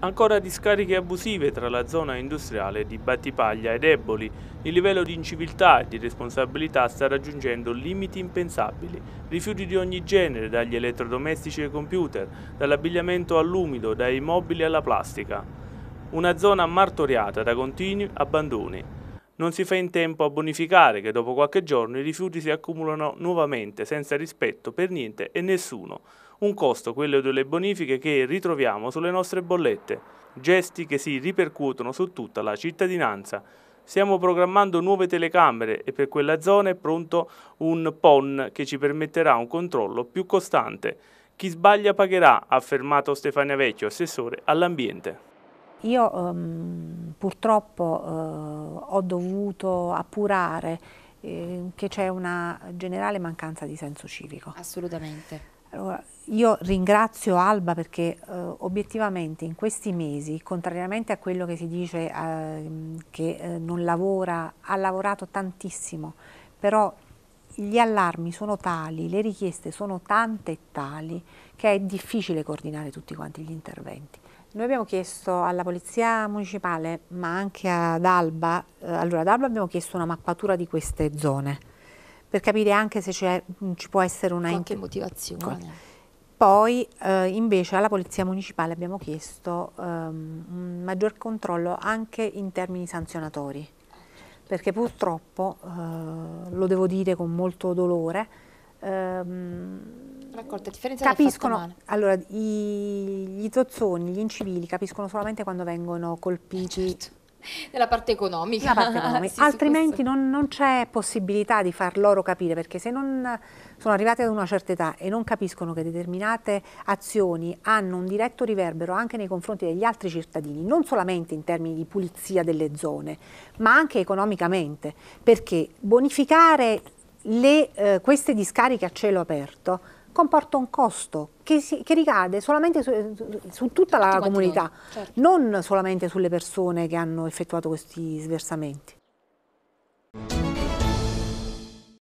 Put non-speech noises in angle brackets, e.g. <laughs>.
Ancora discariche abusive tra la zona industriale di Battipaglia ed Eboli. Il livello di inciviltà e di responsabilità sta raggiungendo limiti impensabili. Rifiuti di ogni genere, dagli elettrodomestici ai computer, dall'abbigliamento all'umido, dai mobili alla plastica. Una zona martoriata da continui abbandoni non si fa in tempo a bonificare che dopo qualche giorno i rifiuti si accumulano nuovamente senza rispetto per niente e nessuno. Un costo, quello delle bonifiche, che ritroviamo sulle nostre bollette. Gesti che si ripercuotono su tutta la cittadinanza. Stiamo programmando nuove telecamere e per quella zona è pronto un PON che ci permetterà un controllo più costante. Chi sbaglia pagherà, ha affermato Stefania Vecchio, assessore all'ambiente. Io ehm, purtroppo eh, ho dovuto appurare eh, che c'è una generale mancanza di senso civico. Assolutamente. Allora, io ringrazio Alba perché eh, obiettivamente in questi mesi, contrariamente a quello che si dice ehm, che eh, non lavora, ha lavorato tantissimo, però gli allarmi sono tali, le richieste sono tante e tali che è difficile coordinare tutti quanti gli interventi. Noi abbiamo chiesto alla Polizia Municipale, ma anche ad Alba, eh, allora ad Alba abbiamo chiesto una mappatura di queste zone, per capire anche se mm, ci può essere una... Qualche motivazione. Con... Poi eh, invece alla Polizia Municipale abbiamo chiesto ehm, un maggior controllo anche in termini sanzionatori, perché purtroppo, eh, lo devo dire con molto dolore, ehm, Raccolta, differenza capiscono, allora, i, gli zozzoni, gli incivili capiscono solamente quando vengono colpiti. Eh, certo. Nella parte economica. parte economica. <laughs> sì, Altrimenti non, non c'è possibilità di far loro capire, perché se non sono arrivati ad una certa età e non capiscono che determinate azioni hanno un diretto riverbero anche nei confronti degli altri cittadini, non solamente in termini di pulizia delle zone, ma anche economicamente, perché bonificare le, eh, queste discariche a cielo aperto comporta un costo che, si, che ricade solamente su, su tutta la comunità, certo. non solamente sulle persone che hanno effettuato questi sversamenti.